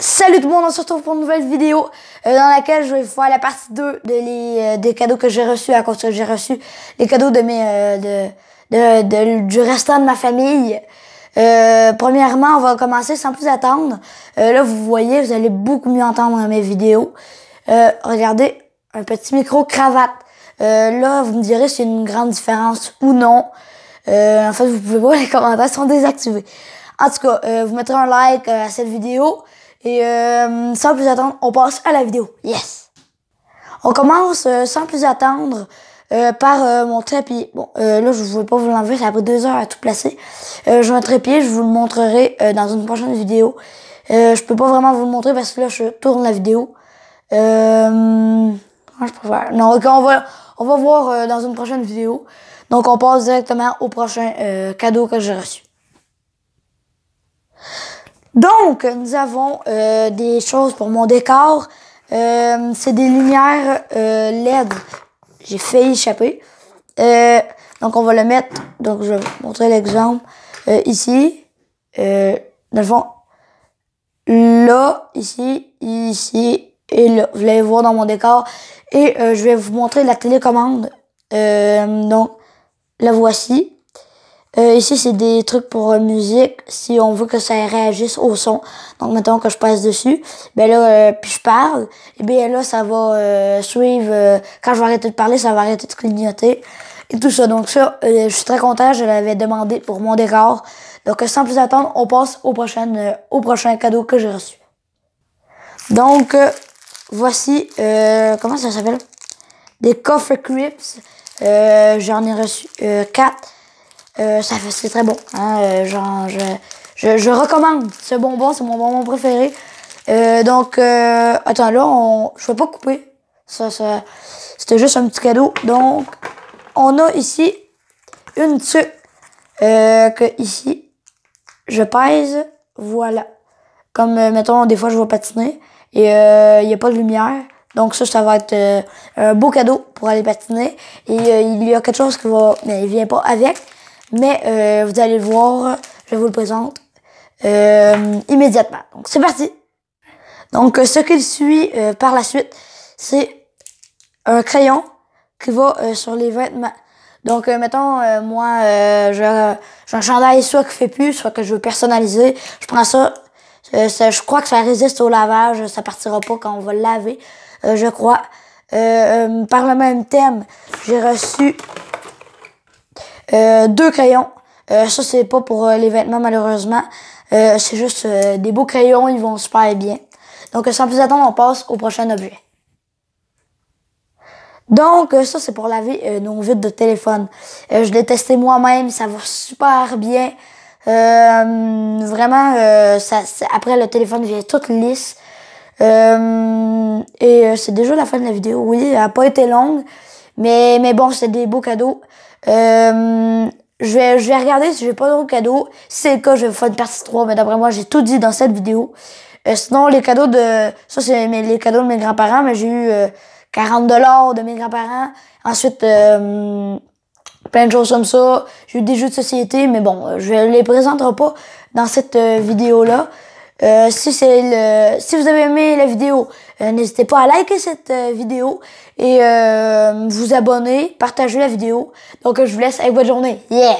Salut tout le monde, on se retrouve pour une nouvelle vidéo euh, dans laquelle je vais faire la partie 2 de euh, des cadeaux que j'ai reçus à cause que j'ai reçu les cadeaux de mes euh, de, de, du restant de ma famille. premièrement, on va commencer sans plus attendre. là, vous voyez, vous allez beaucoup mieux entendre mes vidéos. regardez, un petit micro-cravate. là, vous me direz si a une grande différence ou non. en fait, vous pouvez voir les commentaires sont désactivés. En tout cas, vous mettrez un like à cette vidéo. Et euh, sans plus attendre, on passe à la vidéo. Yes! On commence euh, sans plus attendre euh, par mon trépied. Bon, là, je ne voulais pas vous l'enlever, ça a pris deux heures à tout placer. J'ai un trépied, je vous le montrerai dans une prochaine vidéo. je peux pas vraiment vous le montrer parce que là, je tourne la vidéo. Euh, je préfère. Non, ok, on va, on va voir dans une prochaine vidéo. Donc, on passe directement au prochain cadeau que j'ai reçu. Donc, nous avons euh, des choses pour mon décor. Euh, c'est des lumières euh, LED. J'ai failli échapper. donc, on va le mettre. Donc, je vais vous montrer l'exemple. ici, dans le là, ici, ici et là. Vous allez voir dans mon décor. Et je vais vous montrer la télécommande. donc, la voici. Euh, ici, c'est des trucs pour euh, musique, si on veut que ça réagisse au son. Donc, maintenant que je passe dessus, ben là, euh, puis je parle, et eh bien là, ça va suivre... quand je vais arrêter de parler, ça va arrêter de clignoter, et tout ça. Donc ça, je suis très content, je l'avais demandé pour mon décor. Donc, sans plus attendre, on passe au prochain, au prochain cadeau que j'ai reçu. Donc, voici... comment ça s'appelle? Des coffres Crips. J'en ai reçu 4. Euh, ça c'est très bon. Hein, euh, genre, je, je, je, recommande ce bonbon, c'est mon bonbon préféré. Euh, donc, euh, attends, là, je ne vais pas couper. Ça, ça c'était juste un petit cadeau. Donc, on a ici une euh, que ici, je pèse, voilà. Comme, euh, mettons, des fois, je vais patiner et il y' a pas de lumière. Donc ça, ça va être un beau cadeau pour aller patiner. Et il y a quelque chose qui va... Mais il vient pas avec. Mais euh, vous allez le voir, je vous le présente euh, immédiatement. Donc c'est parti. Donc ce qu'il suit euh, par la suite, c'est un crayon qui va sur les vêtements. Donc mettons moi j'ai un chandail soit qui fait plus, soit que je veux personnaliser. Je prends ça. je crois que ça résiste au lavage, ça partira pas quand on va le laver, je crois. par le même thème, j'ai reçu euh, deux crayons. Euh, ça, c'est pas pour euh, les vêtements, malheureusement. c'est juste des beaux crayons, ils vont super bien. Donc, sans plus attendre, on passe au prochain objet. Donc, ça, c'est pour laver nos vides de téléphone. je l'ai testé moi-même, ça va super bien. vraiment, ça, après, le téléphone vient tout lisse. et c'est déjà la fin de la vidéo. Oui, elle n'a pas été longue. Mais, mais bon, c'est des beaux cadeaux. Euh, je vais, je vais regarder si j'ai pas d'autres cadeaux. Si c'est le cas, je vais faire une partie 3, mais d'après moi, j'ai tout dit dans cette vidéo. Euh, sinon, les cadeaux de... Ça, c'est les cadeaux de mes grands-parents, mais j'ai eu 40 euh, dollars de mes grands-parents. Ensuite, plein de choses comme ça. J'ai eu des jeux de société, mais bon, je les présenterai pas dans cette vidéo-là. si c'est le... Si vous avez aimé la vidéo, euh, n'hésitez pas à liker cette euh, vidéo et euh, vous abonner, partager la vidéo. Donc je vous laisse avec votre journée. Yeah